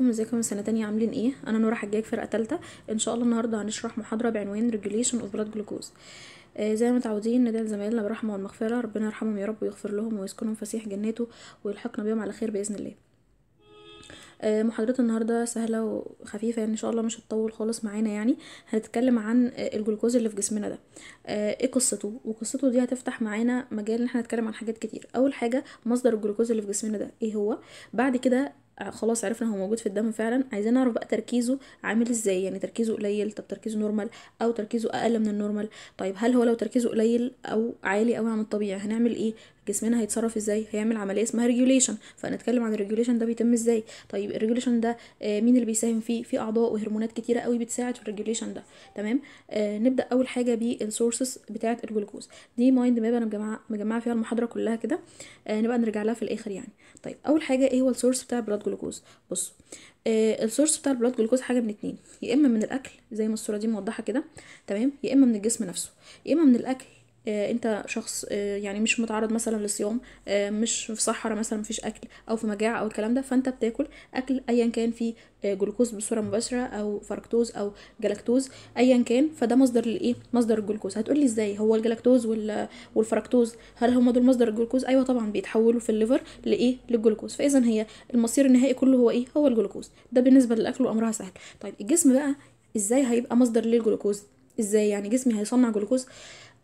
عليكم ازيكم سنه تانية عاملين ايه انا نورا حجاج فرقه تالتة ان شاء الله النهارده هنشرح محاضره بعنوان ريجوليشن اوف بلاد جلوكوز زي ما متعودين ندعي زمايلنا بالرحمه والمغفره ربنا يرحمهم يا رب ويغفر لهم ويسكنهم فسيح جناته ويلحقنا بيهم على خير باذن الله آه، محاضرة النهاردة سهلة وخفيفة يعني إن شاء الله مش هتطول خالص معانا يعني هنتكلم عن الجلوكوز اللي في جسمنا ده آه، ايه قصته وقصته دي هتفتح معانا مجال ان احنا نتكلم عن حاجات كتير اول حاجة مصدر الجلوكوز اللي في جسمنا ده ايه هو بعد كده آه، خلاص عرفنا هو موجود في الدم فعلا عايزين نعرف بقى تركيزه عامل ازاي يعني تركيزه قليل طب تركيزه نورمال او تركيزه اقل من النورمال طيب هل هو لو تركيزه قليل او عالي قوي عن الطبيعي هنعمل ايه جسمنا هيتصرف ازاي هيعمل عمليه اسمها ريجوليشن فهنتكلم عن الريجوليشن ده بيتم ازاي طيب الريجوليشن ده آه، مين اللي بيساهم فيه في اعضاء وهرمونات كتيره قوي بتساعد في الريجوليشن ده تمام آه نبدا اول حاجه بالسورسز بتاعه الجلوكوز دي مايند ماب انا مجمعه مجمعه فيها المحاضره كلها كده آه نبقى نرجع لها في الاخر يعني طيب اول حاجه ايه هو السورس بتاع البلاد جلوكوز بصوا آه السورس بتاع البلاد جلوكوز حاجه من اتنين يا اما من الاكل زي ما الصوره دي موضحه كده تمام يا اما من الجسم نفسه يا اما من الاكل آه، انت شخص آه، يعني مش متعرض مثلا للصيام آه، مش في صحراء مثلا مفيش اكل او في مجاعه او الكلام ده فانت بتاكل اكل ايا كان فيه جلوكوز بصوره مباشره او فركتوز او جلاكتوز ايا كان فده مصدر لايه مصدر الجلوكوز هتقولي ازاي هو الجلاكتوز والفركتوز هل هم دول مصدر الجلوكوز ايوه طبعا بيتحولوا في الليفر لايه للجلوكوز فاذا هي المصير النهائي كله هو ايه هو الجلوكوز ده بالنسبه للاكل وامرها سهل طيب الجسم بقى ازاي هيبقى مصدر للجلوكوز ازاي يعني جسمي هيصنع جلوكوز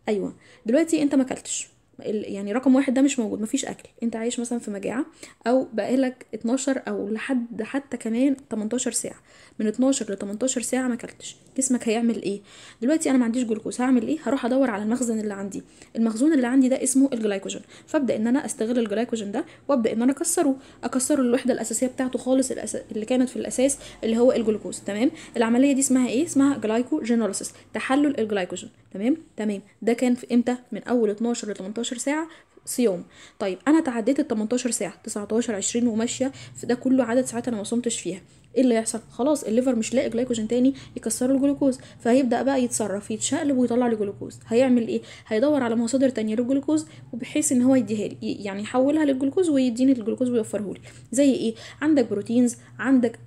ايوه دلوقتي انت ما اكلتش يعني رقم واحد ده مش موجود مفيش اكل انت عايش مثلا في مجاعه او بقالك 12 او لحد حتى كمان 18 ساعه من 12 ل 18 ساعه ما اكلتش جسمك هيعمل ايه دلوقتي انا ما عنديش جلوكوز هعمل ايه هروح ادور على المخزن اللي عندي المخزون اللي عندي ده اسمه الجلايكوجين فابدا ان انا استغل الجلايكوجين ده وابدا ان انا اكسره اكسره الوحده الاساسيه بتاعته خالص الأس... اللي كانت في الاساس اللي هو الجلوكوز تمام العمليه دي اسمها ايه اسمها جلايكوجينوليسيس تحلل الجلايكوجين تمام تمام ده كان في امتى من اول 12 ل 18 ساعه صيام طيب انا تعديت ال 18 ساعه 19 20 وماشيه ده كله عدد ساعات انا ما صمتش فيها ايه اللي هيحصل خلاص الليفر مش لاقي جلايكوجين تاني يكسر الجلوكوز فهيبدا بقى يتصرف يتشقلب ويطلع لي جلوكوز هيعمل ايه هيدور على مصادر تانية للجلوكوز وبحيث ان هو يديها لي يعني يحولها للجلوكوز ويديني الجلوكوز ويوفره لي زي ايه عندك بروتينز عندك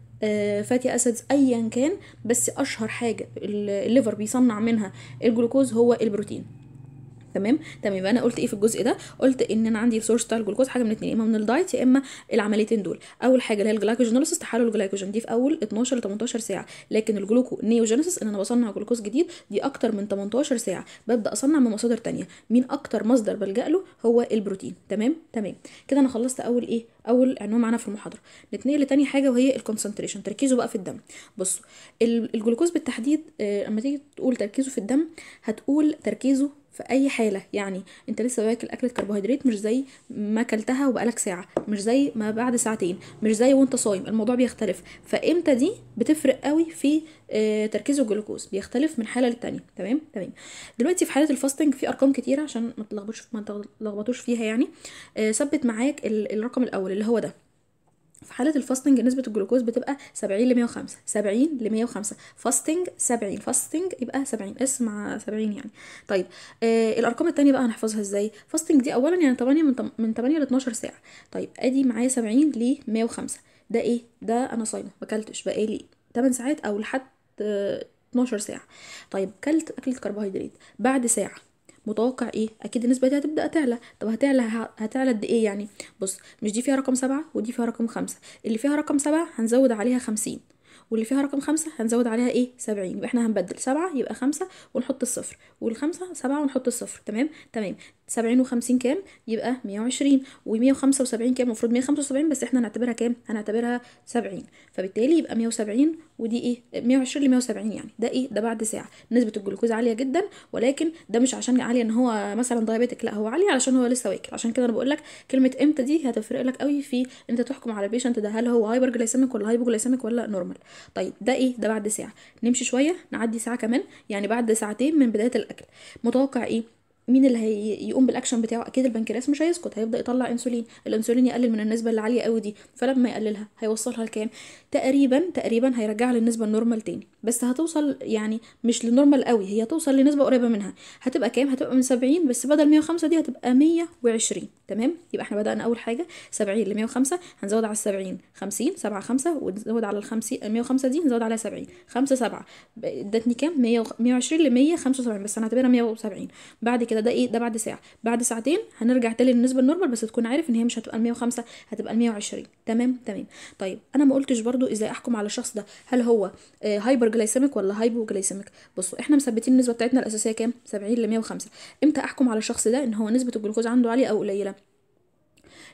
فاتي آه، اسيدز ايا كان بس اشهر حاجه الليفر بيصنع منها الجلوكوز هو البروتين تمام تمام يبقى انا قلت ايه في الجزء ده قلت ان انا عندي سورس بتاع الجلوكوز حاجه من اتنين يا اما من الدايت يا اما العمليتين دول اول حاجه اللي هي الجلايكوجينوليسيس تحلل الجلايكوجين دي في اول 12 ل 18 ساعه لكن الجلوكو نيوجينيسيس ان انا بصنع جلوكوز جديد دي اكتر من 18 ساعه ببدا اصنع من مصادر ثانيه مين اكتر مصدر بلجا له هو البروتين تمام تمام كده انا خلصت اول ايه اول عنوان معانا في المحاضره نتنقل لتاني حاجه وهي الكونسنتريشن تركيزه بقى في الدم بصوا الجلوكوز بالتحديد آه، اما تيجي تقول تركيزه في الدم هتقول تركيزه في اي حاله يعني انت لسه واكل اكله كربوهيدرات مش زي ما اكلتها وبقالك ساعه مش زي ما بعد ساعتين مش زي وانت صايم الموضوع بيختلف فامتى دي بتفرق قوي في آه، تركيز الجلوكوز بيختلف من حاله للتانيه تمام تمام دلوقتي في حاله الفاستنج في ارقام كتيره عشان ما تلخبطوش ما تلخبطوش فيها يعني آه، ثبت معاك الرقم الاول اللي هو ده في حالة الفاستنج نسبة الجلوكوز بتبقى 70 ل 105 70 ل 105 فاستنج 70 فاستنج يبقى 70 اس مع 70 يعني طيب آه الارقام التانية بقى هنحفظها ازاي فاستنج دي اولا يعني 8 من من 8 ل 12 ساعة طيب ادي معايا 70 ل 105 ده ايه ده انا صايمة ما اكلتش بقالي 8 ساعات او لحد آه 12 ساعة طيب كلت اكلة كربوهيدرات بعد ساعة متوقع ايه اكيد النسبه دي هتبدا تعلى طب هتعلى هتعلى قد ايه يعني بص مش دي فيها رقم سبعة ودي فيها رقم خمسة اللي فيها رقم سبعة هنزود عليها خمسين واللي فيها رقم خمسة هنزود عليها ايه سبعين يبقى احنا هنبدل سبعة يبقى خمسة ونحط الصفر والخمسة سبعة ونحط الصفر تمام تمام 70 و50 كام يبقى 120 و175 كام المفروض 175 بس احنا هنعتبرها كام هنعتبرها 70 فبالتالي يبقى 170 ودي ايه 120 ل 170 يعني ده ايه ده بعد ساعه نسبه الجلوكوز عاليه جدا ولكن ده مش عشان عاليه ان هو مثلا ضيابتك لا هو عاليه علشان هو لسه واكل عشان كده انا بقول لك كلمه امتى دي هتفرق لك قوي في انت تحكم على البيشنت ده هل هو هايبر جلايسيميك ولا هايبو جلايسيميك ولا نورمال طيب ده ايه ده بعد ساعه نمشي شويه نعدي ساعه كمان يعني بعد ساعتين من بدايه الاكل متوقع ايه مين اللي هيقوم بالاكشن بتاعه اكيد البنكرياس مش هيسكت هيبدا يطلع انسولين الانسولين يقلل من النسبه اللي عاليه قوي دي فلما يقللها هيوصلها لكام تقريبا تقريبا هيرجعها للنسبه النورمال تاني بس هتوصل يعني مش للنورمال قوي هي توصل لنسبه قريبه منها هتبقى كام هتبقى من 70 بس بدل 105 دي هتبقى 120 تمام يبقى احنا بدانا اول حاجه 70 ل 105 هنزود على ال 70 50 7 5 ونزود على ال 50 105 دي نزود على 70 5 7 ادتني كام 120 ل 175 بس هنعتبرها 170 بعد كده كده ده ايه ده بعد ساعه بعد ساعتين هنرجع تاني للنسبه النورمال بس تكون عارف ان هي مش هتبقى 105 هتبقى 120 تمام تمام طيب انا ما قلتش برضو ازاي احكم على الشخص ده هل هو هايبر آه، جلايسيميك ولا هايبو جلايسيميك بصوا احنا مثبتين النسبه بتاعتنا الاساسيه كام 70 ل 105 امتى احكم على الشخص ده ان هو نسبه الجلوكوز عنده عاليه او قليله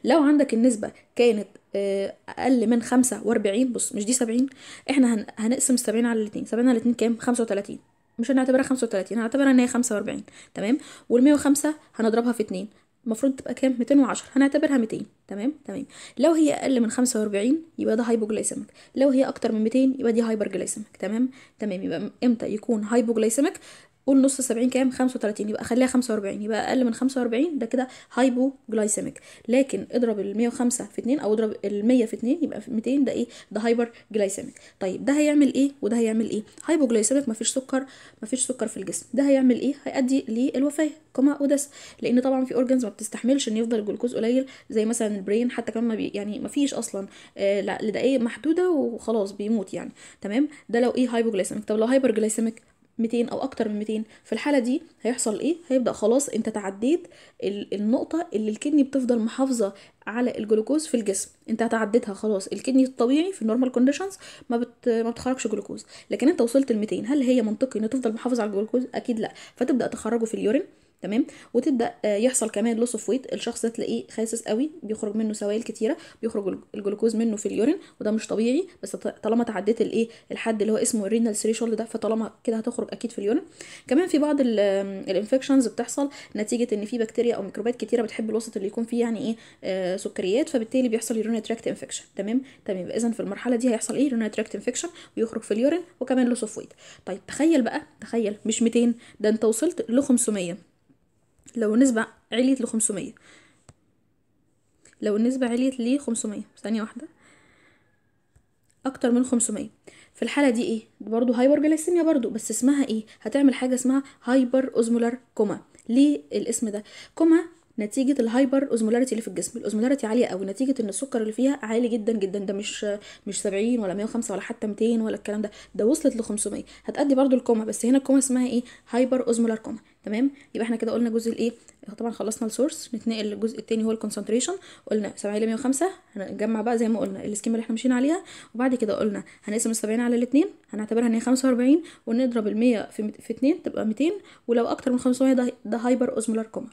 لو عندك النسبة كانت آه، أقل من خمسة وأربعين بص مش دي سبعين احنا هنقسم السبعين على الاتنين سبعين على الاتنين كام خمسة وتلاتين مش هنعتبرها 35 هنعتبرها ان هي 45 واربعين تمام والمية 105 هنضربها في 2 المفروض تبقى كام 210 هنعتبرها 200 تمام تمام لو هي اقل من 45 يبقى ده هايبوجلايسيميك لو هي اكتر من 200 يبقى دي هايبرجلايسيميك تمام تمام يبقى امتى يكون هايبوجلايسيميك قول نص 70 كام 35 يبقى خليها 45 يبقى اقل من 45 ده كده هايبو جلايسيميك لكن اضرب ال 105 في 2 او اضرب ال 100 في 2 يبقى 200 ده ايه ده هايبر جلايسيميك طيب ده هيعمل ايه وده هيعمل ايه هايبو جلايسيميك مفيش سكر مفيش سكر في الجسم ده هيعمل ايه هيؤدي للوفاه كما اودس لان طبعا في اورجنز ما بتستحملش ان يفضل الجلوكوز قليل زي مثلا البرين حتى كمان ما يعني مفيش اصلا آه، لدقائق محدوده وخلاص بيموت يعني تمام ده لو ايه هايبو جلايسيميك طب لو هايبر جلايسيميك 200 او اكتر من 200 في الحاله دي هيحصل ايه هيبدا خلاص انت تعديت النقطه اللي الكدني بتفضل محافظه على الجلوكوز في الجسم انت هتعديتها خلاص الكدني الطبيعي في النورمال كونديشنز ما بت... ما بتخرجش جلوكوز لكن انت وصلت ل 200 هل هي منطقي ان تفضل محافظه على الجلوكوز اكيد لا فتبدا تخرجه في اليورين تمام وتبدا آه، يحصل كمان لوس اوف ويت الشخص ده تلاقيه خاسس قوي بيخرج منه سوائل كتيره بيخرج الجلوكوز منه في اليورين وده مش طبيعي بس طالما تعديت الايه الحد اللي هو اسمه الرينال ثريشولد ده فطالما كده هتخرج اكيد في اليورين كمان في بعض الانفكشنز بتحصل نتيجه ان في بكتيريا او ميكروبات كتيره بتحب الوسط اللي يكون فيه يعني ايه آه سكريات فبالتالي بيحصل يورين تراكت انفكشن تمام تمام طيب، اذا في المرحله دي هيحصل ايه يورين تراكت انفكشن ويخرج في اليورين وكمان لوس اوف ويت طيب تخيل بقى تخيل مش 200 ده انت وصلت ل 500 لو النسبة عليت لخمسمية لو النسبة عليت لخمسمية ثانية واحدة اكتر من 500 في الحاله دي ايه برضو هايبر جلاسيميا برضو بس اسمها ايه هتعمل حاجه اسمها هايبر اوزمولار كوما ليه الاسم ده كوما نتيجة الهايبر اوزمولاريتي اللي في الجسم، الاوزمولاريتي عالية أوي نتيجة إن السكر اللي فيها عالي جدا جدا ده مش مش 70 ولا 105 ولا حتى 200 ولا الكلام ده، ده وصلت ل 500، هتأدي برضو الكوما بس هنا الكوما اسمها إيه؟ هايبر اوزمولار كوما، تمام يبقى احنا كده قلنا جزء الايه طبعا خلصنا السورس نتنقل للجزء الثاني هو الكونسنتريشن قلنا 70 ل 105 هنجمع بقى زي ما قلنا السكيما اللي احنا ماشيين عليها وبعد كده قلنا هنقسم ال 70 على الاثنين هنعتبرها ان هي 45 ونضرب ال 100 في في 2 تبقى 200 ولو اكتر من 500 ده ده هايبر اوزمولار كوما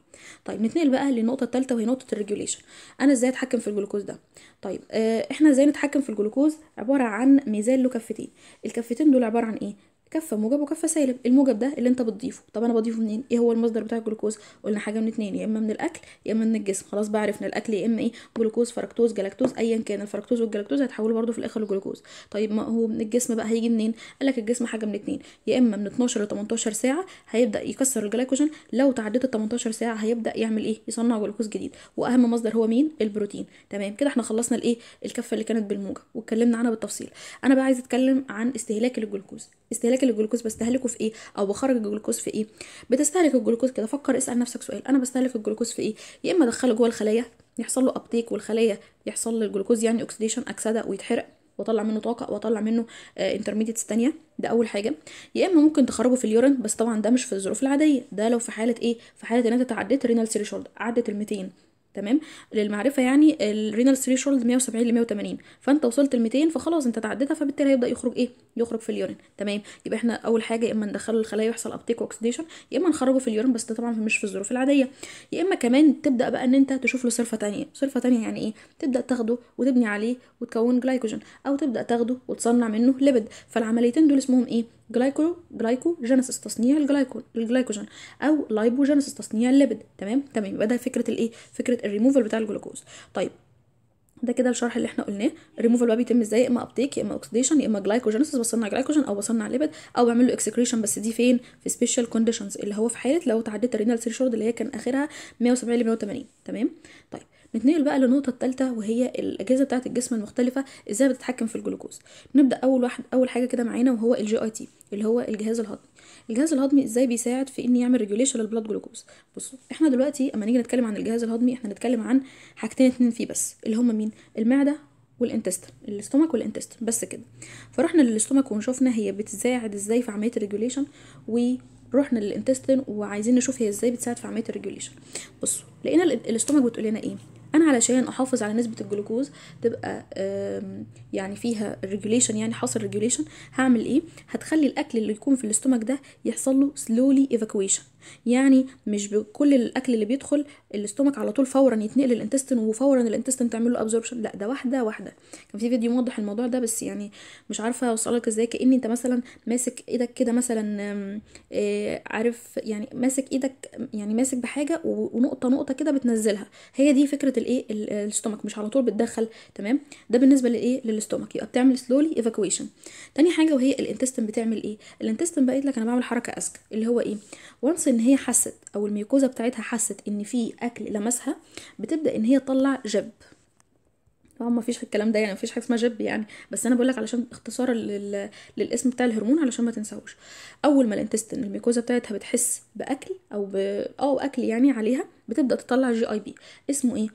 طيب نتنقل بقى للنقطه الثالثه وهي نقطه الريجوليشن انا ازاي اتحكم في الجلوكوز ده طيب اه احنا ازاي نتحكم في الجلوكوز عباره عن ميزان له كفتين الكفتين دول عباره عن ايه كفه موجب وكفه سالب الموجب ده اللي انت بتضيفه طب انا بضيفه منين ايه هو المصدر بتاع الجلوكوز قلنا حاجه من اتنين يا اما من الاكل يا اما من الجسم خلاص بقى عرفنا الاكل يا اما ايه جلوكوز فركتوز جلاكتوز ايا كان الفركتوز والجلاكتوز هيتحولوا برده في الاخر لجلوكوز طيب ما هو من الجسم بقى هيجي منين قال لك الجسم حاجه من اتنين يا اما من 12 ل 18 ساعه هيبدا يكسر الجلايكوجين لو تعديت ال 18 ساعه هيبدا يعمل ايه يصنع جلوكوز جديد واهم مصدر هو مين البروتين تمام كده احنا خلصنا الايه الكفه اللي كانت بالموجب واتكلمنا عنها بالتفصيل انا بقى عايز اتكلم عن استهلاك الجلوكوز استهلاك بستهلك الجلوكوز بستهلكه في ايه او بخرج الجلوكوز في ايه بتستهلك الجلوكوز كده فكر اسال نفسك سؤال انا بستهلك الجلوكوز في ايه يا اما ادخله جوه الخليه يحصل له ابتيك والخليه يحصل للجلوكوز يعني اوكسيديشن اكسده ويتحرق واطلع منه طاقه واطلع منه انترميديتس آه، ثانيه ده اول حاجه يا اما ممكن تخرجه في اليورين بس طبعا ده مش في الظروف العاديه ده لو في حاله ايه في حاله ان انت تعديت رينال ثريشولد عدت ال 200 تمام للمعرفه يعني الرينال ثريشولد 170 ل 180 فانت وصلت ل 200 فخلاص انت تعديتها فبالتالي هيبدا يخرج ايه يخرج في اليورين تمام يبقى احنا اول حاجه يا اما ندخله الخلايا يحصل ابتيك اوكسيديشن يا اما نخرجه في اليورين بس ده طبعا مش في الظروف العاديه يا اما كمان تبدا بقى ان انت تشوف له صرفه ثانيه صرفه ثانيه يعني ايه تبدا تاخده وتبني عليه وتكون جلايكوجين او تبدا تاخده وتصنع منه ليبيد فالعمليتين دول اسمهم ايه جلايكو جلايكو جينيسيس تصنيع الجلايكو الجلايكوجين او لايبوجينيسيس تصنيع الليبيد تمام تمام يبقى ده فكره الايه فكره الريموفال بتاع الجلوكوز طيب ده كده الشرح اللي احنا قلناه الريموفال بقى بيتم ازاي يا اما ابتيك يا اما اوكسيديشن يا اما جلايكوجينيسيس بصنع جلايكوجين او بصنع ليبيد او بعمل له اكسكريشن بس دي فين في سبيشال كونديشنز اللي هو في حاله لو تعديت الرينال ثريشولد اللي هي كان اخرها 170 ل 180 تمام طيب نتنقل بقى للنقطه الثالثه وهي الاجهزه بتاعه الجسم المختلفه ازاي بتتحكم في الجلوكوز نبدا اول واحد اول حاجه كده معانا وهو الجي اي تي اللي هو الجهاز الهضمي الجهاز الهضمي ازاي بيساعد في ان يعمل ريجوليشن للبلاد جلوكوز بصوا احنا دلوقتي اما نيجي نتكلم عن الجهاز الهضمي احنا نتكلم عن حاجتين اتنين فيه بس اللي هم مين المعده والانتستين الاستومك والانتستين بس كده فرحنا للاستومك وشفنا هي بتساعد ازاي في عمليه الريجوليشن ورحنا للانتستين وعايزين نشوف هي ازاي بتساعد في عمليه الريجوليشن بصوا لقينا الاستومك بتقول لنا ايه انا علشان احافظ على نسبه الجلوكوز تبقى يعني فيها ريجوليشن يعني حاصل ريجوليشن هعمل ايه هتخلي الاكل اللي يكون في الاستومك ده يحصل له سلولي ايفاكويشن يعني مش بكل الاكل اللي بيدخل الاستومك على طول فورا يتنقل الانتستين وفورا الانتستين تعمل له ابزوربشن لا ده واحده واحده كان في فيديو موضح الموضوع ده بس يعني مش عارفه اوصلك ازاي كان انت مثلا ماسك ايدك كده مثلا آه، عارف يعني ماسك ايدك يعني ماسك بحاجه ونقطه نقطه كده بتنزلها هي دي فكره الايه الاستومك مش على طول بتدخل تمام ده بالنسبه لايه للاستومك يبقى بتعمل سلولي ايفاكويشن تاني حاجه وهي الانتستين بتعمل ايه الانتستين بقيت لك انا بعمل حركه اذكى اللي هو ايه وانس ان هي حست او الميوكوزا بتاعتها حست ان في اكل لمسها بتبدا ان هي تطلع جب طبعا ما فيش الكلام ده يعني ما فيش حاجه اسمها جب يعني بس انا بقول لك علشان اختصارا لل... للاسم بتاع الهرمون علشان ما تنساهوش اول ما الانتستين الميكوزا بتاعتها بتحس باكل او ب... او آه، اكل يعني عليها بتبدا تطلع جي اي بي اسمه ايه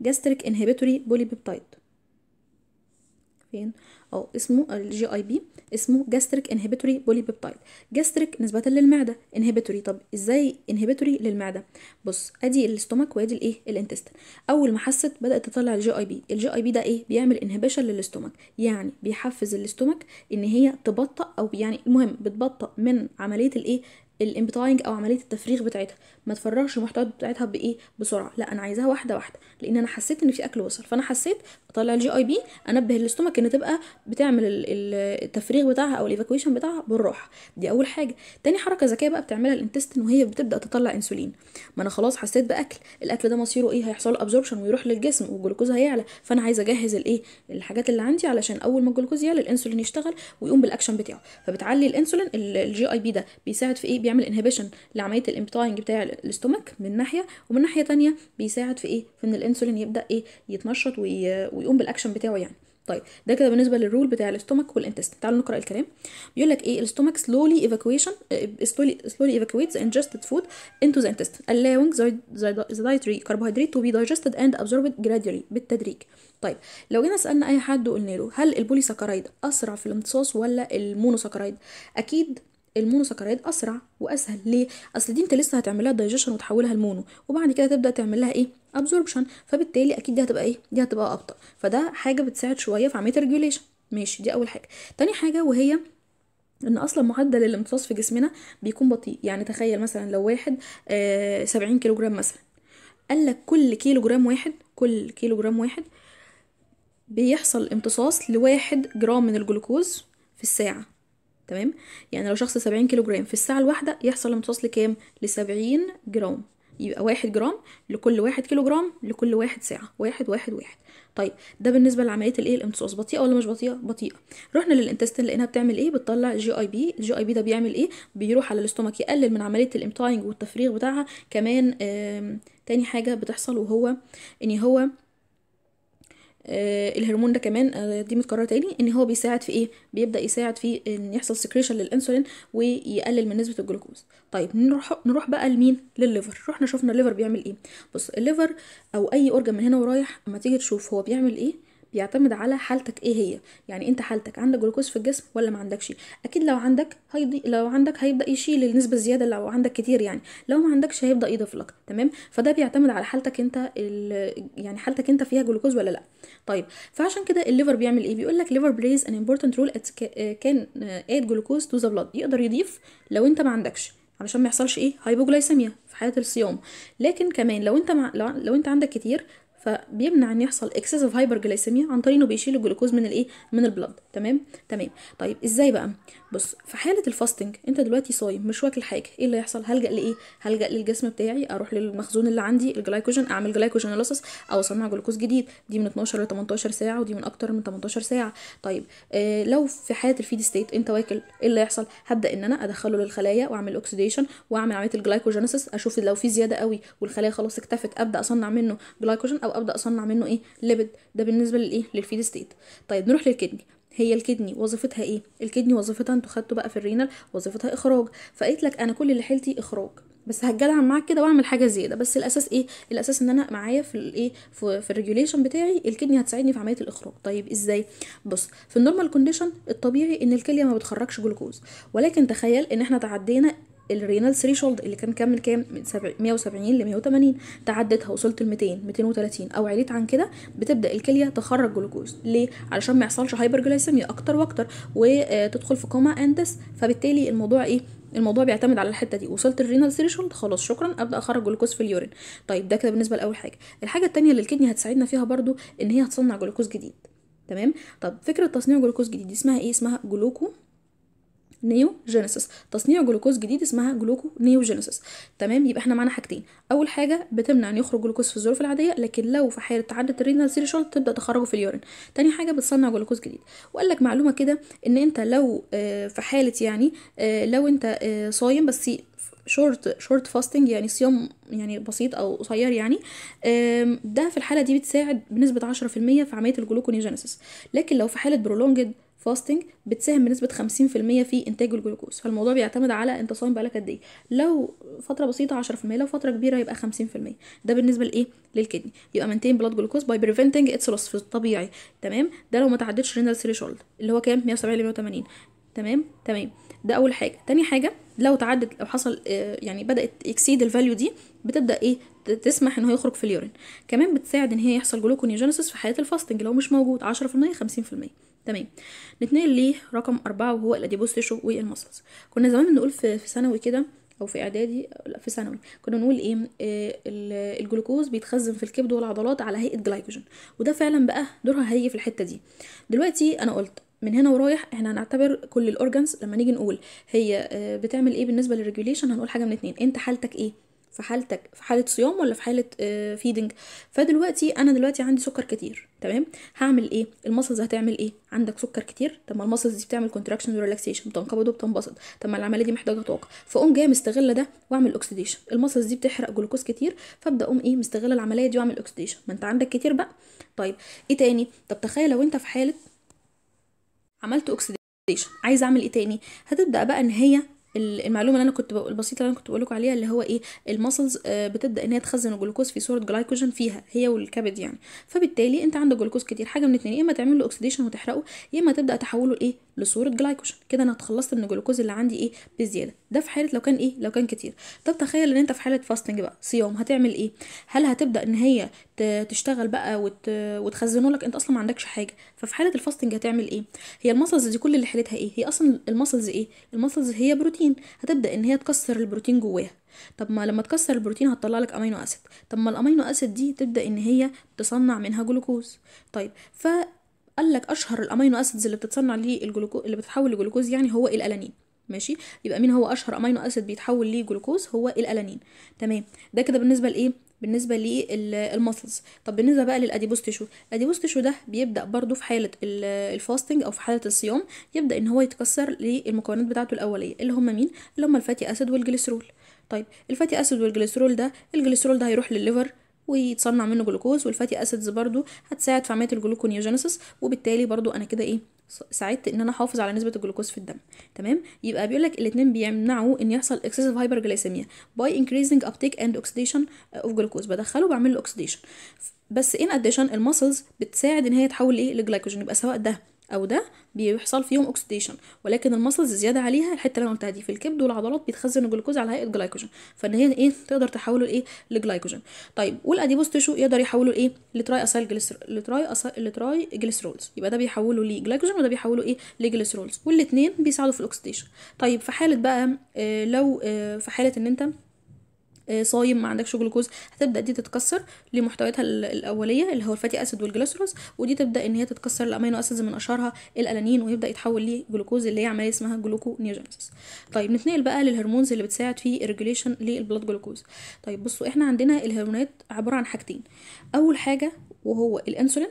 جاستريك انهبيتوري بوليبيبتايد فين اه اسمه الجي اي بي اسمه جاستريك انهبيتوري بيبتايد جاستريك نسبه للمعده انهبيتوري طب ازاي انهبيتوري للمعده بص ادي الاستومك وادي الايه الانتستين اول ما حست بدات تطلع الجي اي بي الجي اي بي ده ايه بيعمل انهبيشن للاستومك يعني بيحفز الاستومك ان هي تبطئ او يعني المهم بتبطئ من عمليه الايه الامبتاينج او عمليه التفريغ بتاعتها ما تفرغش المحتويات بتاعتها بايه بسرعه لا انا عايزاها واحده واحده لان انا حسيت ان في اكل وصل فانا حسيت اطلع الجي اي بي انبه الاستومك ان تبقى بتعمل التفريغ بتاعها او الايفاكويشن بتاعها بالراحه دي اول حاجه تاني حركه ذكيه بقى بتعملها الانتستين وهي بتبدا تطلع انسولين ما انا خلاص حسيت باكل الاكل ده مصيره ايه هيحصل له ابزوربشن ويروح للجسم والجلوكوز هيعلى فانا عايزه اجهز الايه الحاجات اللي عندي علشان اول ما الجلوكوز يعلى الانسولين يشتغل ويقوم بالاكشن بتاعه فبتعلي الانسولين الجي اي بي ده بيساعد في ايه بيعمل انهبيشن لعمليه الامبتاينج بتاع الاستومك من ناحيه ومن ناحيه تانية بيساعد في ايه في ان الانسولين يبدا ايه يتنشط وي... ويقوم بالاكشن بتاعه يعني طيب ده كده بالنسبه للرول بتاع الاستومك والانتست تعالوا نقرا الكلام بيقول لك ايه الاستومك slowly evacuation آه، slowly slowly evacuates ingested food into the intestine allowing the dietary carbohydrate to be digested and absorbed gradually بالتدريج طيب لو جينا سالنا اي حد وقلنا له هل البوليساكرايد اسرع في الامتصاص ولا المونوساكرايد اكيد المونوساكرايد اسرع واسهل ليه اصل دي انت لسه هتعملها دايجيشن وتحولها لمونو وبعد كده تبدا تعملها ايه ابزوربشن فبالتالي اكيد دي هتبقى ايه دي هتبقى ابطا فده حاجه بتساعد شويه في عمليه ريجوليشن ماشي دي اول حاجه تاني حاجه وهي ان اصلا معدل الامتصاص في جسمنا بيكون بطيء يعني تخيل مثلا لو واحد آه 70 كيلو جرام مثلا قال لك كل كيلو جرام واحد كل كيلو جرام واحد بيحصل امتصاص لواحد جرام من الجلوكوز في الساعه تمام يعني لو شخص 70 كيلو جرام في الساعة الواحدة يحصل امتصاص لكام 70 جرام يبقى واحد جرام لكل واحد كيلو جرام لكل واحد ساعة واحد واحد واحد طيب ده بالنسبة لعملية الايه الامتصاص بطيئة ولا مش بطيئة؟ بطيئة رحنا للانتستين لقيناها بتعمل ايه؟ بتطلع جي اي بي الجي اي بي ده بيعمل ايه؟ بيروح على الاستومك يقلل من عملية الامتاينج والتفريغ بتاعها كمان تاني حاجة بتحصل وهو ان هو آه، الهرمون ده كمان آه، دي متكرره تاني ان هو بيساعد في ايه بيبدا يساعد في ان يحصل سكريشن للانسولين ويقلل من نسبه الجلوكوز طيب نروح نروح بقى لمين للليفر رحنا شفنا الليفر بيعمل ايه بص الليفر او اي اورجان من هنا ورايح اما تيجي تشوف هو بيعمل ايه بيعتمد على حالتك ايه هي يعني انت حالتك عندك جلوكوز في الجسم ولا ما عندكش اكيد لو عندك هيضي لو عندك هيبدا يشيل النسبه الزياده لو عندك كتير يعني لو ما عندكش هيبدا يضيف لك تمام فده بيعتمد على حالتك انت ال... يعني حالتك انت فيها جلوكوز ولا لا طيب فعشان كده الليفر بيعمل ايه بيقول لك ليفر بلايز ان امبورتنت رول كان اد جلوكوز تو ذا بلاد يقدر يضيف لو انت ما عندكش علشان ما يحصلش ايه هايبوجلايسيميا في حاله الصيام لكن كمان لو انت مع... لو انت عندك كتير فبيمنع ان يحصل اكسسيف هايبرجلايسيميا عن طريق انه بيشيل الجلوكوز من الايه من البلد تمام تمام طيب ازاي بقى بص في حاله الفاستنج انت دلوقتي صايم مش واكل حاجه ايه اللي هيحصل هلجا لايه هلجا للجسم بتاعي اروح للمخزون اللي عندي الجلايكوجين اعمل جلايكوجين او اصنع جلوكوز جديد دي من 12 ل 18 ساعه ودي من اكتر من 18 ساعه طيب آه لو في حاله الفيد ستيت انت واكل ايه اللي هيحصل هبدا ان انا ادخله للخلايا واعمل اوكسيديشن واعمل عمليه الجلايكوجينيسيس اشوف لو في زياده قوي والخلايا خلاص اكتفت ابدا اصنع منه جلايكوجين او وابدا اصنع منه ايه ليبيد ده بالنسبه للايه للفيد ستيت طيب نروح للكدني هي الكدني وظيفتها ايه الكدني وظيفتها انتوا خدتوا بقى في الرينال وظيفتها اخراج فقالت لك انا كل اللي حيلتي اخراج بس هتجدع معاك كده واعمل حاجه زياده بس الاساس ايه الاساس ان انا معايا في الايه في, في الريجوليشن بتاعي الكدني هتساعدني في عمليه الاخراج طيب ازاي بص في النورمال كونديشن الطبيعي ان الكليه ما بتخرجش جلوكوز ولكن تخيل ان احنا تعدينا الرينال ثريشولد اللي كان كام من كام من 170 ل 180 تعديتها وصلت ل 200 230 او عليت عن كده بتبدا الكليه تخرج جلوكوز ليه علشان ما يحصلش هايبرجلايسيميا اكتر واكتر وتدخل في كوما اندس فبالتالي الموضوع ايه الموضوع بيعتمد على الحته دي وصلت الرينال ثريشولد خلاص شكرا ابدا اخرج جلوكوز في اليورين طيب ده كده بالنسبه لاول حاجه الحاجه الثانيه اللي الكدني هتساعدنا فيها برضو ان هي هتصنع جلوكوز جديد تمام طب فكره تصنيع جلوكوز جديد دي اسمها ايه اسمها جلوكو نيو جينيسيس تصنيع جلوكوز جديد اسمها جلوكو نيو جينيسيس تمام يبقى احنا معانا حاجتين اول حاجه بتمنع ان يخرج جلوكوز في الظروف العاديه لكن لو في حاله تعدد الرينال سيريشال تبدا تخرجه في اليورين تاني حاجه بتصنع جلوكوز جديد وقال لك معلومه كده ان انت لو آه، في حاله يعني آه، لو انت آه، صايم بس شورت شورت فاستنج يعني صيام يعني بسيط او قصير يعني ده في الحاله دي بتساعد بنسبه 10% في عمليه الجلوكونيجينيسيس لكن لو في حاله برولونجد فاستنج بتساهم بنسبه 50% في انتاج الجلوكوز فالموضوع بيعتمد على انت صايم بقالك قد ايه لو فتره بسيطه 10% لو فتره كبيره يبقى 50% ده بالنسبه لايه للكدني يبقى مينتين بلاد جلوكوز باي بريفنتنج اتس لوس في الطبيعي تمام ده لو ما تعدتش رينال ثريشولد اللي هو كام 170 ل 180 تمام تمام ده اول حاجه تاني حاجه لو تعدت لو حصل آه، يعني بدات اكسيد الفاليو دي بتبدا ايه تسمح ان هو يخرج في اليورين كمان بتساعد ان هي يحصل جلوكونيوجينيسيس في حاله الفاستنج لو مش موجود 10% 50% تمام نتنقل ليه رقم أربعة وهو الأديبوس تيشو والمسلز كنا زمان بنقول في ثانوي كده او في اعدادي لا في ثانوي كنا بنقول ايه آه، الجلوكوز بيتخزن في الكبد والعضلات على هيئه جلايكوجين وده فعلا بقى دورها هيجي في الحته دي دلوقتي انا قلت من هنا ورايح احنا هنعتبر كل الاورجنز لما نيجي نقول هي آه، بتعمل ايه بالنسبه للريجوليشن هنقول حاجه من اتنين انت حالتك ايه في حالتك في حاله صيام ولا في حاله فيدنج آه، فدلوقتي انا دلوقتي عندي سكر كتير تمام هعمل ايه المسلز هتعمل ايه عندك سكر كتير طب ما المسلز دي بتعمل كونتراكشن وريلاكسيشن بتنقبض وبتنبسط طب ما العمليه دي محتاجه طاقه فاقوم جايه مستغله ده واعمل اوكسيديشن المسلز دي بتحرق جلوكوز كتير فابدا اقوم ايه مستغله العمليه دي واعمل اوكسيديشن ما انت عندك كتير بقى طيب ايه تاني طب تخيل لو انت في حاله عملت اوكسيديشن عايز اعمل ايه تاني هتبدا بقى ان هي المعلومه اللي انا كنت البسيطه اللي انا كنت بقول لكم عليها اللي هو ايه المسلز آه، بتبدا ان هي تخزن الجلوكوز في صوره جلايكوجين فيها هي والكبد يعني فبالتالي انت عندك جلوكوز كتير حاجه من اتنين يا اما تعمل له اوكسيديشن وتحرقه يا اما تبدا تحوله لايه لصوره جلايكوجين كده انا اتخلصت من الجلوكوز اللي عندي ايه بزياده ده في حاله لو كان ايه لو كان كتير طب تخيل ان انت في حاله فاستنج بقى صيام هتعمل ايه هل هتبدا ان هي تشتغل بقى وت... وتخزنه لك انت اصلا ما عندكش حاجه ففي حاله الفاستنج هتعمل ايه هي المسلز دي كل اللي حالتها ايه هي اصلا المسلز ايه المسلز هي بروتين البروتين هتبدا ان هي تكسر البروتين جواها طب ما لما تكسر البروتين هتطلع لك امينو اسيد طب ما الامينو اسيد دي تبدا ان هي تصنع منها جلوكوز طيب ف قال لك اشهر الامينو اسيدز اللي بتتصنع ليه الجلوكوز اللي بتتحول لجلوكوز يعني هو الالانين ماشي يبقى مين هو اشهر امينو اسيد بيتحول لجلوكوز هو الالانين تمام ده كده بالنسبه لايه بالنسبه للمسلز طب بالنسبه بقى للاديبوس تيشو الاديبوس تيشو ده بيبدا برضو في حاله الفاستنج او في حاله الصيام يبدا ان هو يتكسر للمكونات بتاعته الاوليه اللي هم مين اللي هم الفاتي اسيد والجليسرول طيب الفاتي اسيد والجليسرول ده الجليسرول ده هيروح للليفر ويتصنع منه جلوكوز والفاتي اسيدز برضو هتساعد في عمليه الجلوكونيوجينيسيس وبالتالي برضو انا كده ايه ساعدت ان انا احافظ على نسبه الجلوكوز في الدم تمام يبقى بيقول لك الاثنين بيمنعوا ان يحصل اكسسيف جلايسيميا باي انكريزنج ابتيك اند اوكسيديشن اوف جلوكوز بدخله بعمل له اوكسيديشن بس ان اديشن المسلز بتساعد ان هي تحول ايه لجلايكوجين يبقى سواء ده او ده بيحصل فيهم اوكسيديشن ولكن المسلز زياده عليها الحته اللي انا قلتها دي في الكبد والعضلات بيتخزن الجلوكوز على هيئه جلايكوجين فان هي ايه تقدر تحوله لايه لجلايكوجين طيب والاديبوز تشو يقدر يحوله لايه لتراي اسايل لتراي اسايل لتراي جليسرولز يبقى ده بيحوله لجلايكوجين وده بيحوله ايه لجليسرولز والاثنين بيساعدوا في الاوكسيديشن طيب في حاله بقى آه، لو آه، في حاله ان انت آه، صايم ما عندكش جلوكوز هتبدا دي تتكسر لمحتوياتها الاوليه اللي هو الفاتي اسيد والجليسروز ودي تبدا ان هي تتكسر لامينو اسيدز من اشهرها الالانين ويبدا يتحول لجلوكوز اللي هي عمليه اسمها جلوكونيوجينيسيس طيب نتنقل بقى للهرمونز اللي بتساعد في ريجوليشن للبلاد جلوكوز طيب بصوا احنا عندنا الهرمونات عباره عن حاجتين اول حاجه وهو الانسولين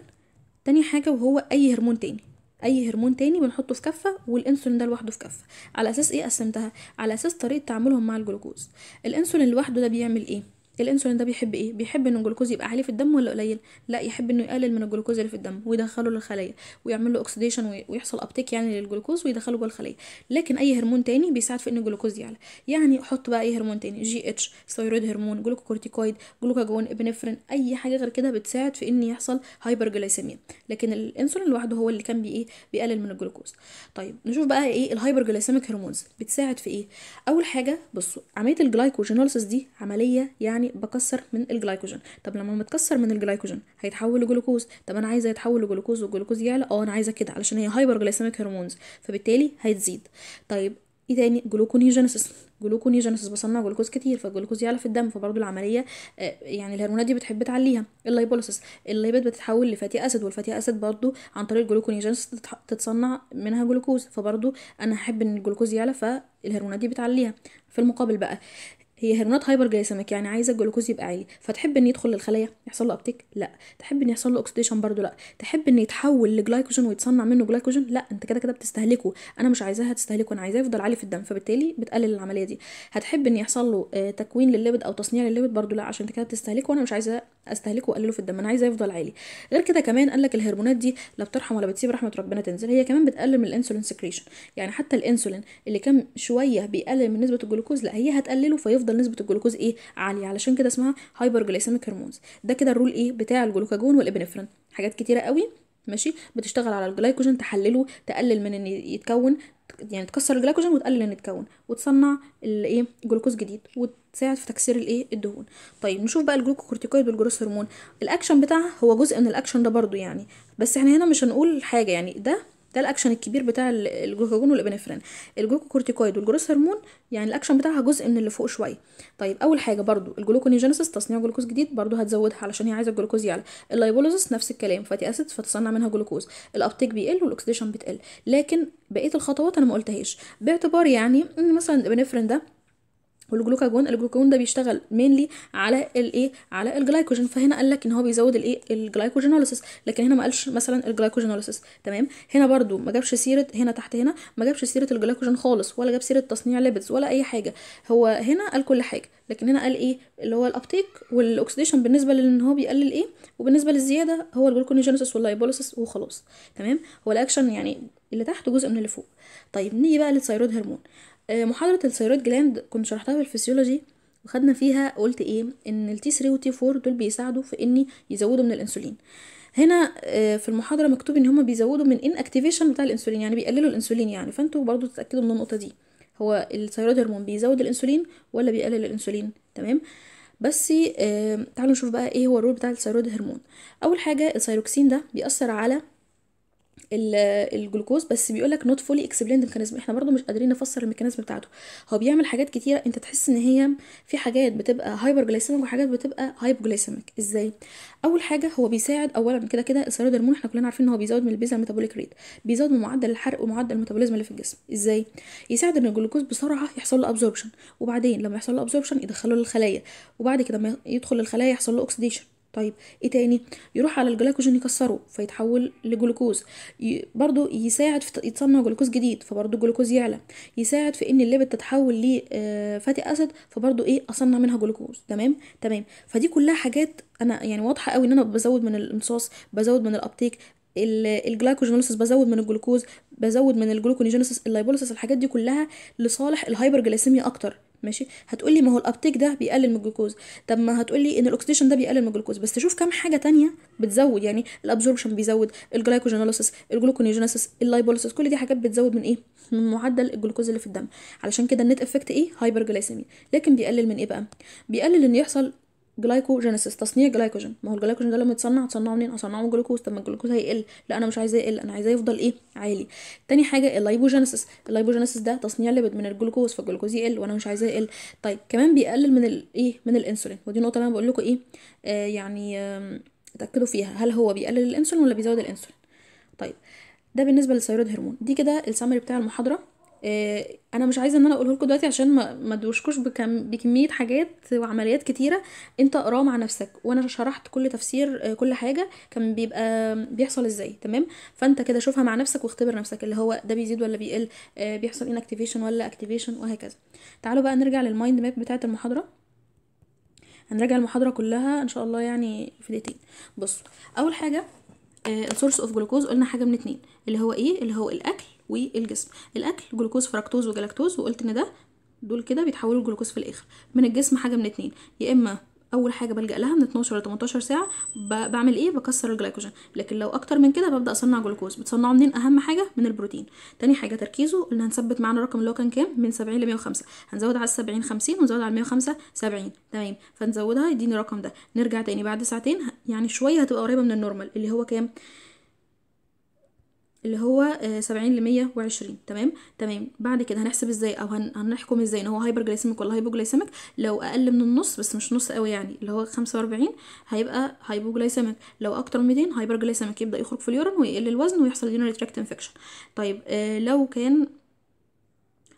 تاني حاجه وهو اي هرمون تاني اي هرمون تاني بنحطه في كفه والانسولين ده لوحده في كفه على اساس ايه قسمتها على اساس طريقه تعاملهم مع الجلوكوز الانسولين لوحده ده بيعمل ايه الانسولين ده بيحب ايه بيحب ان الجلوكوز يبقى عالي في الدم ولا قليل لا يحب انه يقلل من الجلوكوز اللي في الدم ويدخله للخلايا ويعمل له اوكسيديشن ويحصل ابتيك يعني للجلوكوز ويدخله جوه الخليه لكن اي هرمون تاني بيساعد في ان الجلوكوز يعلى يعني حط بقى اي هرمون تاني جي اتش ثايرويد هرمون جلوكوكورتيكويد جلوكاجون ابنفرين اي حاجه غير كده بتساعد في ان يحصل هايبر جلايسيميا لكن الانسولين لوحده هو اللي كان بي ايه بيقلل من الجلوكوز طيب نشوف بقى ايه جلايسيميك هرمونز بتساعد في ايه اول حاجه بصوا عمليه الجلايكوجينوليسيس دي عمليه يعني يعني بكسر من الجلايكوجين طب لما متكسر من الجلايكوجين هيتحول لجلوكوز طب انا عايزه يتحول لجلوكوز والجلوكوز يعلى اه انا عايزه كده علشان هي هايبر جلايسيميك هرمونز فبالتالي هتزيد طيب ايه تاني جلوكونيجينيسيس جلوكونيجينيسيس بصنع جلوكوز كتير فالجلوكوز يعلى في الدم فبرضه العمليه آه، يعني الهرمونات دي بتحب تعليها اللايبوليسيس اللايبات بتتحول لفاتي اسيد والفاتي اسيد برضه عن طريق الجلوكونيجينيسيس تتصنع منها جلوكوز فبرضه انا هحب ان الجلوكوز يعلى فالهرمونات دي بتعليها في المقابل بقى هي هرمونات هايبر جلايسيميك يعني عايزه الجلوكوز يبقى عالي فتحب ان يدخل للخلايا يحصل له ابتيك لا تحب ان يحصل له اكسديشن برده لا تحب ان يتحول لجلايكوجين ويتصنع منه جلايكوجين لا انت كده كده بتستهلكه انا مش عايزاها تستهلكه انا عايزاه يفضل عالي في الدم فبالتالي بتقلل العمليه دي هتحب ان يحصل له آه، تكوين للليبيد او تصنيع للليبيد برده لا عشان انت كده بتستهلكه وانا مش عايزاه استهلكه واقلله في الدم انا عايزاه يفضل عالي غير كده كمان قال لك الهرمونات دي لا بترحم ولا بتسيب رحمه ربنا تنزل هي كمان بتقلل من الانسولين سكريشن يعني حتى الانسولين اللي كان شويه بيقلل من نسبه الجلوكوز لا هي هتقلله فيفضل بتفضل نسبه الجلوكوز ايه عاليه علشان كده اسمها هايبر جلايسيميك هرمونز ده كده الرول ايه بتاع الجلوكاجون والابنفرين حاجات كتيره قوي ماشي بتشتغل على الجلايكوجين تحلله تقلل من ان يتكون يعني تكسر الجلايكوجين وتقلل ان يتكون وتصنع الايه جلوكوز جديد وتساعد في تكسير الايه الدهون طيب نشوف بقى الجلوكوكورتيكويد والجروس هرمون الاكشن بتاعها هو جزء من الاكشن ده برضو يعني بس احنا هنا مش هنقول حاجه يعني ده ده الاكشن الكبير بتاع الجلوكاجون والابنفرين الجلوكوكورتيكويد والجروس هرمون يعني الاكشن بتاعها جزء من اللي فوق شويه طيب اول حاجه برضو الجلوكونيجينيسيس تصنيع جلوكوز جديد برضو هتزودها علشان هي عايزه الجلوكوز يعلى اللايبوليزس نفس الكلام فاتي اسيد فتصنع منها جلوكوز الابتيك بيقل والاكسديشن بتقل لكن بقيه الخطوات انا ما قلتهاش باعتبار يعني ان مثلا الابنفرين ده والجلوكاجون الجلوكاجون ده بيشتغل مينلي على الايه على الجلايكوجين فهنا قال لك ان هو بيزود الايه الجلايكوجينوليسس لكن هنا ما قالش مثلا الجلايكوجينوليسس تمام هنا برده ما جابش سيره هنا تحت هنا ما جابش سيره الجلايكوجين خالص ولا جاب سيره تصنيع ليبيدز ولا اي حاجه هو هنا قال كل حاجه لكن هنا قال ايه اللي هو الابتيك والاكسديشن بالنسبه لان هو بيقلل ايه وبالنسبه للزياده هو الجلوكوجينوليسس واللايبوليسس وخلاص تمام هو الاكشن يعني اللي تحت جزء من اللي فوق طيب نيجي بقى للثيرويد هرمون آه، محاضرة الثيرويد جلاند كنت شرحتها في الفسيولوجي وخدنا فيها قلت ايه ان التي 3 وتي 4 دول بيساعدوا في ان يزودوا من الانسولين هنا آه، في المحاضره مكتوب ان هما بيزودوا من ان اكتيفيشن بتاع الانسولين يعني بيقللوا الانسولين يعني فانتوا برضو تتاكدوا من النقطه دي هو الثيرويد هرمون بيزود الانسولين ولا بيقلل الانسولين تمام بس آه، تعالوا نشوف بقى ايه هو الرول بتاع الثيرويد هرمون اول حاجه الثيروكسين ده بيأثر على الجلوكوز بس بيقول لك نوت فولي اكسبليند ميكانيزم احنا برضو مش قادرين نفسر الميكانيزم بتاعته هو بيعمل حاجات كتيره انت تحس ان هي في حاجات بتبقى هايبر جلايسيميك وحاجات بتبقى هايبوجلايسيميك ازاي اول حاجه هو بيساعد اولا كده كده الثايرويد هرمون احنا كلنا عارفين ان هو بيزود من البيزا ميتابوليك ريت بيزود من معدل الحرق ومعدل الميتابوليزم اللي في الجسم ازاي يساعد ان الجلوكوز بسرعه يحصل له ابزوربشن وبعدين لما يحصل له ابزوربشن يدخله للخلايا وبعد كده لما يدخل للخلايا يحصل له اوكسيديشن طيب ايه تاني يروح على الجلايكوجين يكسره فيتحول لجلوكوز ي... برضو يساعد في يتصنع جلوكوز جديد فبرضو الجلوكوز يعلى يساعد في ان الليبت تتحول لفاتي آه، اسيد فبرضو ايه اصنع منها جلوكوز تمام تمام فدي كلها حاجات انا يعني واضحه قوي ان انا بزود من الامتصاص بزود من الابتيك الجلايكوجينوليسيس بزود من الجلوكوز بزود من الجلوكونيجينيسيس اللايبوليسيس الحاجات دي كلها لصالح جلاسيميا اكتر ماشي هتقولي ما هو الابتيك ده بيقلل من الجلوكوز طب ما هتقولي ان الاكسديشن ده بيقلل من الجلوكوز بس شوف كام حاجه تانية بتزود يعني الابزوربشن بيزود الجلايكوجينوليسيس الجلوكونيوجينيسيس اللايبوليسيس كل دي حاجات بتزود من ايه من معدل الجلوكوز اللي في الدم علشان كده النت افكت ايه هايبرجلايسيميا لكن بيقلل من ايه بقى بيقلل ان يحصل جلايكوجينيسيس تصنيع جلايكوجين ما هو الجلايكوجين ده لما يتصنع تصنعه منين اصنعه من الجلوكوز طب ما الجلوكوز هيقل لا انا مش عايزاه يقل انا عايزاه يفضل ايه عالي تاني حاجه اللايبوجينيسيس اللايبوجينيسيس ده تصنيع ليبيد من الجلوكوز فالجلوكوز يقل وانا مش عايزاه يقل طيب كمان بيقلل من الايه من الانسولين ودي نقطه انا بقول لكم ايه آه يعني آه اتاكدوا فيها هل هو بيقلل الانسولين ولا بيزود الانسولين طيب ده بالنسبه للثيرويد هرمون دي كده السمري بتاع المحاضره آه، انا مش عايزه ان انا اقوله لكم دلوقتي عشان ما ادوشكوش بكم بكميه حاجات وعمليات كتيره انت اقراه مع نفسك وانا شرحت كل تفسير آه، كل حاجه كان بيبقى بيحصل ازاي تمام فانت كده شوفها مع نفسك واختبر نفسك اللي هو ده بيزيد ولا بيقل آه، بيحصل ان اكتيفيشن ولا اكتيفيشن وهكذا تعالوا بقى نرجع للمايند ماب بتاعه المحاضره هنراجع المحاضره كلها ان شاء الله يعني في دقيقتين بصوا اول حاجه السورس اوف جلوكوز قلنا حاجه من اتنين اللي هو ايه اللي هو الاكل والجسم الاكل جلوكوز فركتوز وجلاكتوز وقلت ان ده دول كده بيتحولوا لجلوكوز في الاخر من الجسم حاجه من اتنين يا اما اول حاجه بلجا لها من 12 ل 18 ساعه بعمل ايه بكسر الجلايكوجين لكن لو اكتر من كده ببدا اصنع جلوكوز بتصنعه منين اهم حاجه من البروتين تاني حاجه تركيزه قلنا هنثبت معانا الرقم اللي هو كان كام من 70 ل 105 هنزود على ال 70 50 ونزود على ال 105 70 تمام فنزودها يديني الرقم ده نرجع تاني بعد ساعتين يعني شويه هتبقى قريبه من النورمال اللي هو كام اللي هو آه، سبعين لمية وعشرين تمام تمام بعد كده هنحسب ازاي او هن... هنحكم ازاي ان هو هايبر جليسيميك ولا هايبو جليسيميك لو اقل من النص بس مش نص قوي يعني اللي هو خمسة واربعين هيبقى هايبو جليسيميك لو اكتر من ميتين هايبر جليسيميك يبدا يخرج في اليورين ويقل الوزن ويحصل يورين ريتراكت انفكشن طيب آه لو كان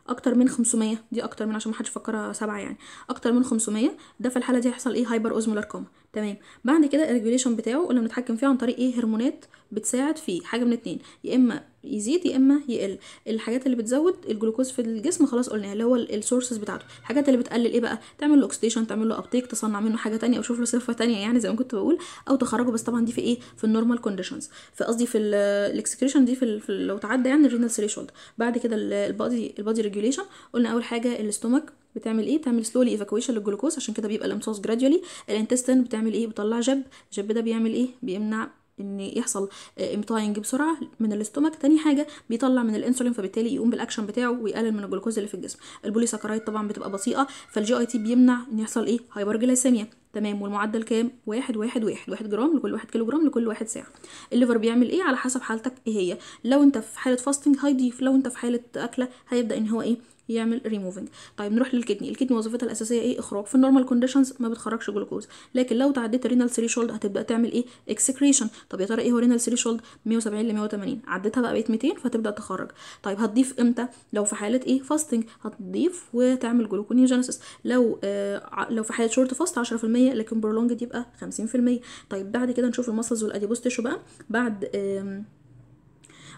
اكتر من 500 دي اكتر من عشان ما حدش يفكرها سبعه يعني اكتر من 500 ده في الحاله دي هيحصل ايه هايبر اوزمولار كوما تمام بعد كده الريجوليشن بتاعه قلنا بنتحكم فيه عن طريق ايه هرمونات بتساعد فيه حاجه من اتنين يا اما يزيد يا اما يقل الحاجات اللي بتزود الجلوكوز في الجسم خلاص قلناها اللي هو السورسز بتاعته الحاجات اللي بتقلل ايه بقى تعمل له اوكسيديشن تعمل له ابتيك تصنع منه حاجه تانية او تشوف له صفه تانية يعني زي ما كنت بقول او تخرجه بس طبعا دي في ايه في النورمال كونديشنز في قصدي في الاكسكريشن دي في, في لو تعدى يعني الرينال ثريشولد بعد كده البادي البادي ريجوليشن قلنا اول حاجه الاستومك بتعمل ايه بتعمل سلولي ايفاكويشن للجلوكوز عشان كده بيبقى الامتصاص جراديولي الانتستين بتعمل ايه بتطلع جب الجب ده بيعمل ايه بيمنع ان يحصل آه، امتاينج بسرعه من الاستومك تاني حاجه بيطلع من الانسولين فبالتالي يقوم بالاكشن بتاعه ويقلل من الجلوكوز اللي في الجسم البوليساكرايد طبعا بتبقى بسيطه فالجي اي تي بيمنع ان يحصل ايه هايبرجلايسيميا تمام والمعدل كام واحد واحد واحد واحد جرام لكل واحد كيلو جرام لكل واحد ساعه الليفر بيعمل ايه على حسب حالتك ايه هي لو انت في حاله فاستنج هيضيف لو انت في حاله اكله هيبدا ان هو ايه يعمل ريموفنج طيب نروح للكدني الكدني وظيفتها الاساسيه ايه اخراج في النورمال كونديشنز ما بتخرجش جلوكوز لكن لو تعديت الرينال ثريشولد هتبدا تعمل ايه اكسكريشن طب يا ترى ايه هو رينال ثريشولد 170 ل 180 عديتها بقى بقت 200 فتبدا تخرج طيب هتضيف امتى لو في حاله ايه فاستنج هتضيف وتعمل جلوكونيوجينيسيس لو آه لو في حاله شورت فاست 10% لكن برولونج يبقى 50% طيب بعد كده نشوف المسلز والاديبوز بقى بعد آه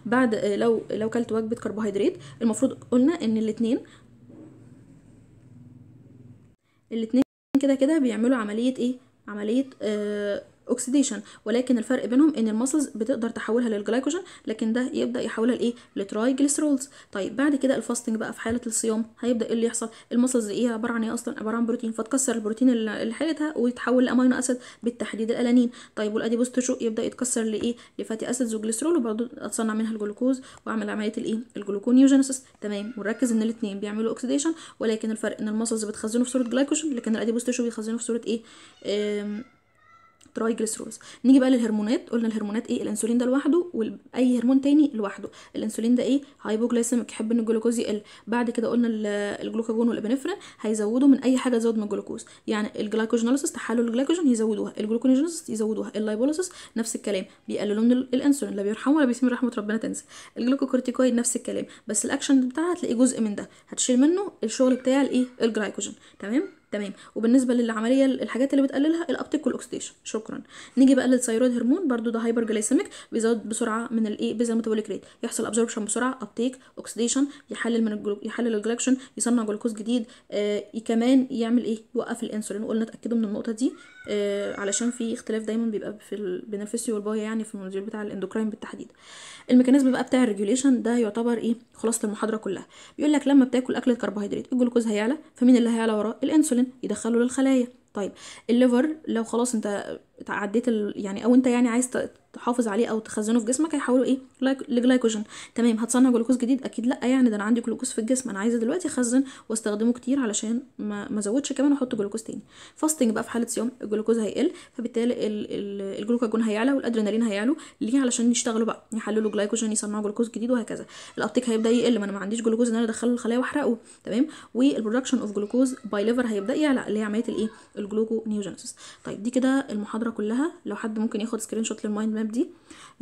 بعد آه، لو لو كلت وجبه كربوهيدرات المفروض قلنا ان الاثنين الاثنين كده كده بيعملوا عمليه ايه عمليه آه اوكسيديشن ولكن الفرق بينهم ان المسلز بتقدر تحولها للجلايكوجين لكن ده يبدا يحولها لايه لترايجليسرولز طيب بعد كده الفاستنج بقى في حاله الصيام هيبدا ايه اللي يحصل المسلز ايه عباره عن ايه اصلا عباره عن بروتين فتكسر البروتين اللي حالتها ويتحول لامينو اسيد بالتحديد الالانين طيب والاديبوز تشو يبدا يتكسر لايه لفاتي اسيدز وجليسرول وبرده اتصنع منها الجلوكوز واعمل عمليه الايه الجلوكونيوجينيسيس تمام ونركز ان الاثنين بيعملوا اوكسيديشن ولكن الفرق ان المسلز بتخزنه في صوره جلايكوجين لكن الاديبوز تشو بيخزنه في صوره ايه, إيه تراي نيجي بقى للهرمونات قلنا الهرمونات ايه الانسولين ده لوحده واي هرمون تاني لوحده الانسولين ده ايه هايبوجلايسيميك يحب ان الجلوكوز يقل بعد كده قلنا الجلوكاجون والابنفرين هيزودوا من اي حاجه تزود من الجلوكوز يعني الجلايكوجينوليسيس تحلل الجلايكوجين يزودوها الجلوكونيجينيسيس يزودوها اللايبوليسيس نفس الكلام بيقللوا من الانسولين لا بيرحموا ولا بيسيب رحمه ربنا تنزل الجلوكوكورتيكويد نفس الكلام بس الاكشن بتاعها هتلاقي جزء من ده هتشيل منه الشغل بتاع الايه الجلايكوجين تمام تمام وبالنسبه للعمليه الحاجات اللي بتقللها الابتيك والاكسديشن شكرا نيجي بقى للثايرويد هرمون برده ده هايبر جلايسيميك بيزود بسرعه من الايه بيزا ميتابوليك ريت يحصل ابزوربشن بسرعه ابتيك اوكسيديشن يحلل من الجلو... يحلل الجلاكشن يصنع جلوكوز جديد آه كمان يعمل ايه يوقف الانسولين وقلنا اتاكدوا من النقطه دي آه، علشان في اختلاف دايما بيبقى في بين الفسيو والباية يعني في المنزول بتاع الاندوكراين بالتحديد الميكانيزم بقى بتاع الريجوليشن ده يعتبر ايه خلاصه المحاضره كلها بيقول لك لما بتاكل اكل الكربوهيدرات الجلوكوز هيعلى فمين اللي هيعلى وراه الانسولين يدخله للخلايا طيب الليفر لو خلاص انت عديت ال... يعني او انت يعني عايز تحافظ عليه او تخزنه في جسمك هيحوله ايه لجلايكوجين تمام هتصنع جلوكوز جديد اكيد لا يعني ده انا عندي جلوكوز في الجسم انا عايزه دلوقتي اخزن واستخدمه كتير علشان ما, ما ازودش كمان واحط جلوكوز تاني فاستنج بقى في حاله صيام الجلوكوز هيقل فبالتالي ال... ال... الجلوكاجون هيعلى والادرينالين هيعلو ليه علشان يشتغلوا بقى يحللوا جلايكوجين يصنعوا جلوكوز جديد وهكذا الابتيك هيبدا يقل ما انا ما عنديش جلوكوز ان انا ادخله الخلايا واحرقه تمام والبرودكشن اوف جلوكوز باي ليفر هيبدا يعلى اللي هي عمليه الايه الجلوكونيوجينيسيس طيب دي كده المحاضره المحاضره كلها لو حد ممكن ياخد سكرين شوت للمايند ماب دي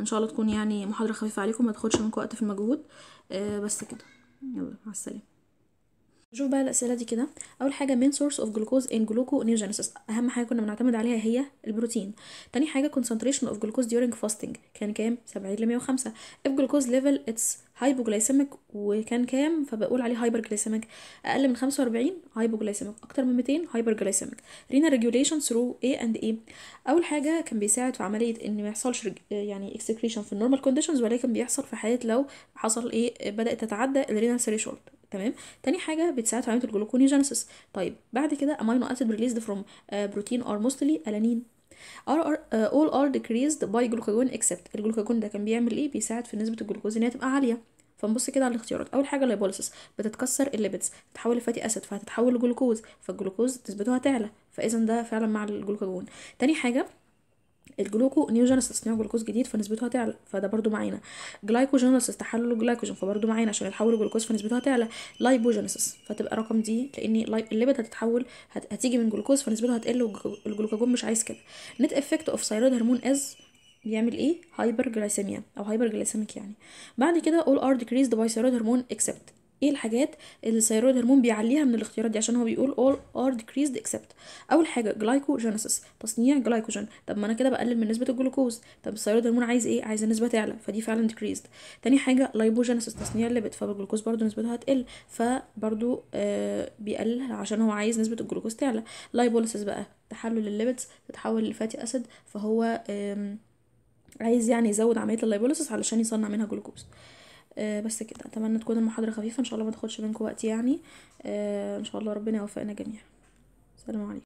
ان شاء الله تكون يعني محاضره خفيفه عليكم ما تاخدش منكم وقت في المجهود آه، بس كده يلا مع السلامه شوف بقى الاسئله دي كده اول حاجه مين سورس اوف جلوكوز ان جلوكو نيوجينيسيس اهم حاجه كنا بنعتمد عليها هي البروتين تاني حاجه concentration of glucose during fasting كان كام 70 ل 105 اف glucose level it's hypoglycemic وكان كام فبقول عليه hyperglycemic اقل من 45 hypoglycemic اكتر من 200 hyperglycemic renal regulation through A and A e. اول حاجه كان بيساعد في عمليه ان ما يحصلش يعني excretion في النورمال كونديشنز ولكن بيحصل في حاله لو حصل ايه بدات تتعدى الرينال ثريشولد تمام تاني حاجه بتساعد في عمليه الجلوكونيوجينيسيس طيب بعد كده امينو اسيد ريليزد فروم بروتين ار موستلي الانين ار all are decreased by glucagon except الجلوكاجون ده كان بيعمل ايه بيساعد في نسبه الجلوكوز ان هي تبقى عاليه فنبص كده على الاختيارات اول حاجه لايبوليسيس بتتكسر الليبيدز تتحول لفاتي اسيد فهتتحول لجلوكوز فالجلوكوز نسبته هتعلى فاذا ده فعلا مع الجلوكاجون تاني حاجه الجلوكو نيوجينس تصنيع جلوكوز جديد فنسبته هتعلى فده برضو معانا جلايكوجينس تحلل الجلايكوجين فبرضو معانا عشان يتحول جلوكوز فنسبته هتعلى لايبوجينسس فتبقى رقم دي لان الليبيد هتتحول هت... هتيجي من جلوكوز فنسبته هتقل والجلوكاجون مش عايز كده نت افكت اوف ثايرويد هرمون از بيعمل ايه هايبر جلايسيميا او هايبر جلايسيميك يعني بعد كده all are decreased by thyroid هرمون except ايه الحاجات اللي الثيرويد هرمون بيعليها من الاختيارات دي عشان هو بيقول all are decreased except اول حاجه جلايكوجينيسيس تصنيع جلايكوجين طب ما انا كده بقلل من نسبه الجلوكوز طب الثيرويد هرمون عايز ايه عايز النسبه تعلى فدي فعلا decreased تاني حاجه لايبوجينيسيس تصنيع الليبيد فالجلوكوز برده نسبته هتقل فبرده آه بيقلل عشان هو عايز نسبه الجلوكوز تعلى لايبوليسيس بقى تحلل الليبيدز تتحول لفاتي اسيد فهو آه عايز يعني يزود عمليه اللايبوليسيس علشان يصنع منها جلوكوز آه بس كده اتمنى تكون المحاضره خفيفه ان شاء الله ما تاخدش منكم وقت يعني آه ان شاء الله ربنا يوفقنا جميعا سلام عليكم